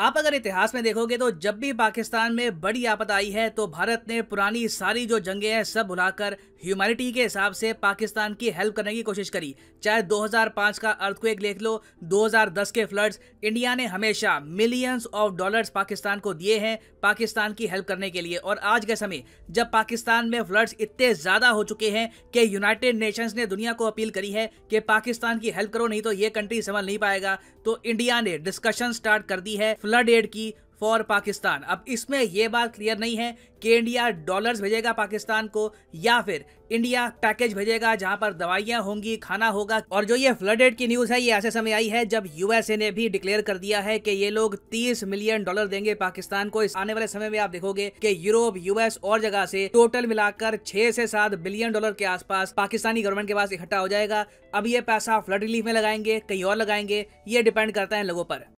आप अगर इतिहास में देखोगे तो जब भी पाकिस्तान में बड़ी आपदा आई है तो भारत ने पुरानी सारी जो जंगें हैं सब भुलाकर ह्यूमैनिटी के हिसाब से पाकिस्तान की हेल्प करने की कोशिश करी चाहे 2005 का अर्थक्वेक देख लो 2010 के फ्लड्स इंडिया ने हमेशा मिलियंस ऑफ डॉलर्स पाकिस्तान को दिए हैं पाकिस्तान की हेल्प करने के लिए और आज के समय जब पाकिस्तान में फ्लड्स इतने ज़्यादा हो चुके हैं कि यूनाइटेड नेशंस ने दुनिया को अपील करी है कि पाकिस्तान की हेल्प करो नहीं तो ये कंट्री संभल नहीं पाएगा तो इंडिया ने डिस्कशन स्टार्ट कर दी है फ्लड एड की फॉर पाकिस्तान अब इसमें यह बात क्लियर नहीं है कि इंडिया डॉलर्स भेजेगा पाकिस्तान को या फिर इंडिया पैकेज भेजेगा जहां पर दवाइयां होंगी खाना होगा और जो ये फ्लड एड की न्यूज है ये ऐसे समय आई है जब यूएसए ने भी डिक्लेयर कर दिया है कि ये लोग 30 मिलियन डॉलर देंगे पाकिस्तान को इस आने वाले समय में आप देखोगे कि यूरोप यूएस और जगह से टोटल मिलाकर छह से सात बिलियन डॉलर के आसपास पाकिस्तानी गवर्नमेंट के पास इकट्ठा हो जाएगा अब ये पैसा फ्लड रिलीफ में लगाएंगे कहीं और लगाएंगे ये डिपेंड करता है लोगों पर